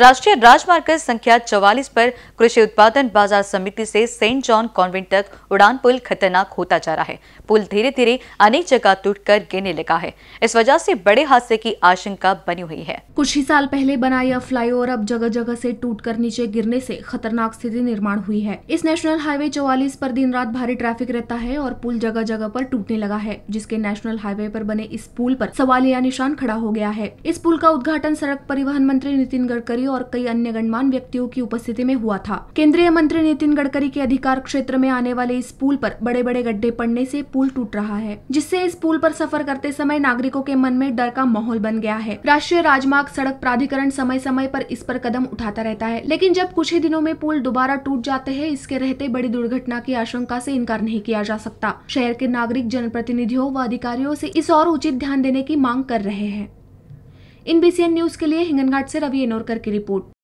राष्ट्रीय राजमार्ग संख्या 44 पर कृषि उत्पादन बाजार समिति से सेंट जॉन कॉन्वेंट तक उड़ान पुल खतरनाक होता जा रहा है पुल धीरे धीरे अनेक जगह टूटकर गिरने लगा है इस वजह से बड़े हादसे की आशंका बनी हुई है कुछ ही साल पहले बनाया यह फ्लाईओवर अब जगह जगह से टूटकर नीचे गिरने से खतरनाक स्थिति निर्माण हुई है इस नेशनल हाईवे चौवालीस आरोप दिन रात भारी ट्रैफिक रहता है और पुल जगह जगह आरोप टूटने लगा है जिसके नेशनल हाईवे आरोप बने इस पुल आरोप सवालिया निशान खड़ा हो गया है इस पुल का उद्घाटन सड़क परिवहन मंत्री नितिन गडकरी और कई अन्य गणमान व्यक्तियों की उपस्थिति में हुआ था केंद्रीय मंत्री नितिन गडकरी के अधिकार क्षेत्र में आने वाले इस पुल पर बड़े बड़े गड्ढे पड़ने से पुल टूट रहा है जिससे इस पुल पर सफर करते समय नागरिकों के मन में डर का माहौल बन गया है राष्ट्रीय राजमार्ग सड़क प्राधिकरण समय समय पर इस पर कदम उठाता रहता है लेकिन जब कुछ ही दिनों में पुल दोबारा टूट जाते हैं इसके रहते बड़ी दुर्घटना की आशंका से इनकार नहीं किया जा सकता शहर के नागरिक जनप्रतिनिधियों व अधिकारियों से इस और उचित ध्यान देने की मांग कर रहे हैं इन बीसीएन न्यूज के लिए हिंगनघाट से रवि एनोरकर की रिपोर्ट